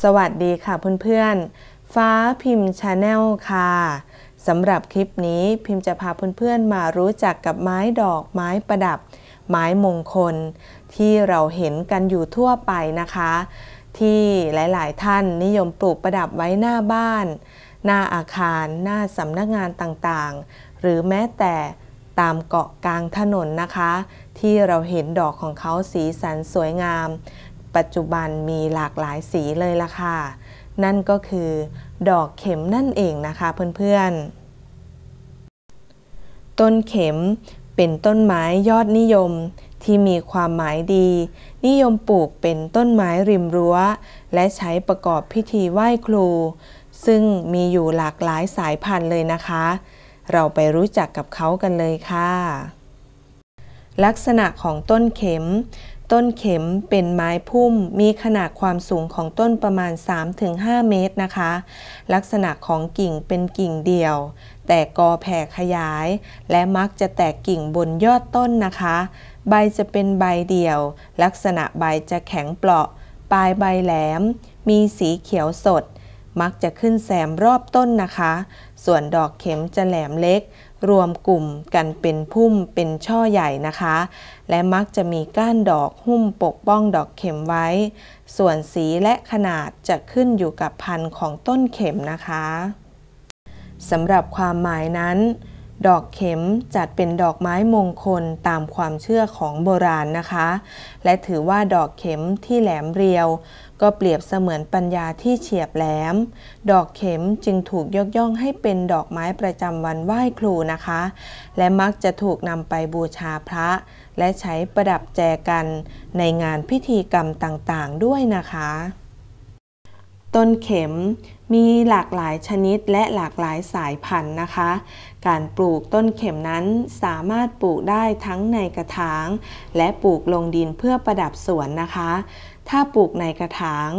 สวัสดีค่ะเพื่อนๆ ฟ้าพิมพ์ชาแนลค่ะ สำหรับคลิปนี้พิมพ์จะพาเพื่อนๆ มารู้จักกับไม้ดอกไม้ประดับ ไม้มงคล ที่เราเห็นกันอยู่ทั่วไปนะคะ ที่หลายๆ ท่านนิยมปลูกประดับไว้หน้าบ้าน หน้าอาคาร หน้าสำนักงานต่างๆ หรือแม้แต่ตามเกาะกลางถนนนะคะ ที่เราเห็นดอกของเขาสีสันสวยงามปัจจุบันมีหลากหลายสีเลยล่ะค่ะ นั่นก็คือดอกเข็มนั่นเองนะคะเพื่อน ๆ ต้นเข็มเป็นต้นไม้ยอดนิยมที่มีความหมายดี นิยมปลูกเป็นต้นไม้ริมรั้วและใช้ประกอบพิธีไหว้ครู ซึ่งมีอยู่หลากหลายสายพันธุ์เลยนะคะ เราไปรู้จักกับเขากันเลยค่ะ ลักษณะของต้นเข็มต้นเข็มเป็นไม้พุ่มมีขนาดความสูงของต้นประมาณ 3-5 เมตรนะคะ ลักษณะของกิ่งเป็นกิ่งเดียว แต่กอแผ่ขยาย และมักจะแตกกิ่งบนยอดต้นนะคะ ใบจะเป็นใบเดี่ยว ลักษณะใบจะแข็งเปราะปลายใบแหลม มีสีเขียวสดมักจะขึ้นแซมรอบต้นนะคะ ส่วนดอกเข็มจะแหลมเล็ก รวมกลุ่มกันเป็นพุ่มเป็นช่อใหญ่นะคะ และมักจะมีก้านดอกหุ้มปกป้องดอกเข็มไว้ ส่วนสีและขนาดจะขึ้นอยู่กับพันธุ์ของต้นเข็มนะคะ สำหรับความหมายนั้นดอกเข็มจัดเป็นดอกไม้มงคลตามความเชื่อของโบราณนะคะ และถือว่าดอกเข็มที่แหลมเรียว ก็เปรียบเสมือนปัญญาที่เฉียบแหลม ดอกเข็มจึงถูกยกย่องให้เป็นดอกไม้ประจำวันไหว้ครูนะคะ และมักจะถูกนำไปบูชาพระ และใช้ประดับแจกันในงานพิธีกรรมต่างๆด้วยนะคะต้นเข็มมีหลากหลายชนิดและหลากหลายสายพันธุ์นะคะ การปลูกต้นเข็มนั้นสามารถปลูกได้ทั้งในกระถาง และปลูกลงดินเพื่อประดับสวนนะคะ ถ้าปลูกในกระถาง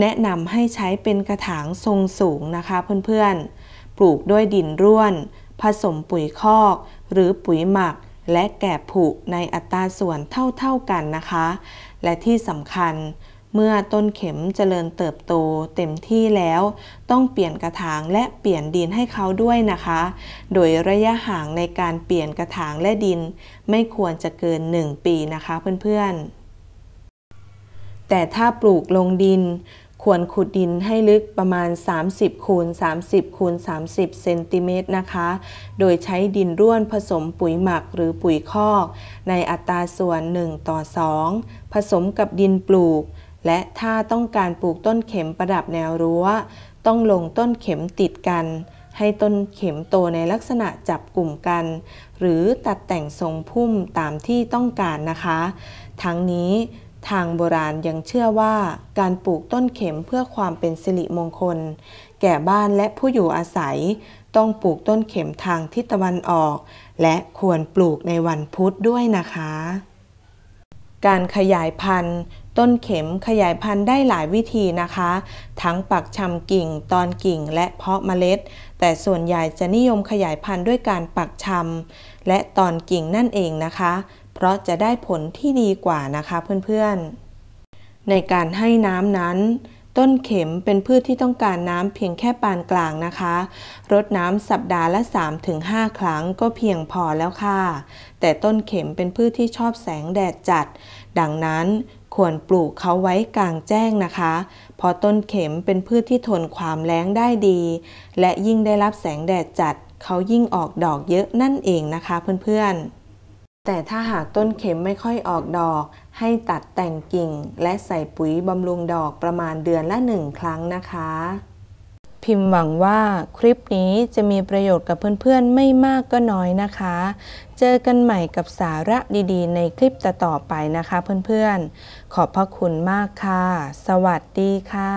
แนะนำให้ใช้เป็นกระถางทรงสูงนะคะเพื่อนๆ ปลูกด้วยดินร่วน ผสมปุ๋ยคอกหรือปุ๋ยหมัก และแกะผุในอัตราส่วนเท่าๆกันนะคะ และที่สำคัญเมื่อต้นเข็มเจริญเติบโตเต็มที่แล้ว ต้องเปลี่ยนกระถางและเปลี่ยนดินให้เขาด้วยนะคะ โดยระยะห่างในการเปลี่ยนกระถางและดิน ไม่ควรจะเกิน 1 ปีนะคะ เพื่อนๆ แต่ถ้าปลูกลงดิน ควรขุดดินให้ลึกประมาณ30คูณ30คูณ30เซนติเมตรนะคะ โดยใช้ดินร่วนผสมปุ๋ยหมักหรือปุ๋ยคอกในอัตราส่วน1ต่อ2ผสมกับดินปลูกและถ้าต้องการปลูกต้นเข็มประดับแนวรั้วต้องลงต้นเข็มติดกัน ให้ต้นเข็มโตในลักษณะจับกลุ่มกัน หรือตัดแต่งทรงพุ่มตามที่ต้องการนะคะ ทั้งนี้ทางโบราณยังเชื่อว่าการปลูกต้นเข็มเพื่อความเป็นสิริมงคล แก่บ้านและผู้อยู่อาศัย ต้องปลูกต้นเข็มทางทิศตะวันออก และควรปลูกในวันพุธด้วยนะคะการขยายพันธุ์ ต้นเข็มขยายพันธุ์ได้หลายวิธีนะคะ ทั้งปักชำกิ่ง ตอนกิ่ง และเพาะเมล็ด แต่ส่วนใหญ่จะนิยมขยายพันธุ์ด้วยการปักชำและตอนกิ่งนั่นเองนะคะ เพราะจะได้ผลที่ดีกว่านะคะเพื่อนๆ ในการให้น้ำนั้นต้นเข็มเป็นพืชที่ต้องการน้ำเพียงแค่ปานกลางนะคะ รดน้ำสัปดาห์ละ3-5 ครั้งก็เพียงพอแล้วค่ะ แต่ต้นเข็มเป็นพืชที่ชอบแสงแดดจัด ดังนั้นควรปลูกเขาไว้กลางแจ้งนะคะ เพราะต้นเข็มเป็นพืชที่ทนความแล้งได้ดี และยิ่งได้รับแสงแดดจัดเขายิ่งออกดอกเยอะนั่นเองนะคะ เพื่อนๆแต่ถ้าหากต้นเข็มไม่ค่อยออกดอก ให้ตัดแต่งกิ่งและใส่ปุ๋ยบำรุงดอกประมาณเดือนละหนึ่งครั้งนะคะ พิมพ์หวังว่าคลิปนี้จะมีประโยชน์กับเพื่อนๆ ไม่มากก็น้อยนะคะ เจอกันใหม่กับสาระดีๆ ในคลิปต่อไปนะคะเพื่อนๆ ขอบพระคุณมากค่ะ สวัสดีค่ะ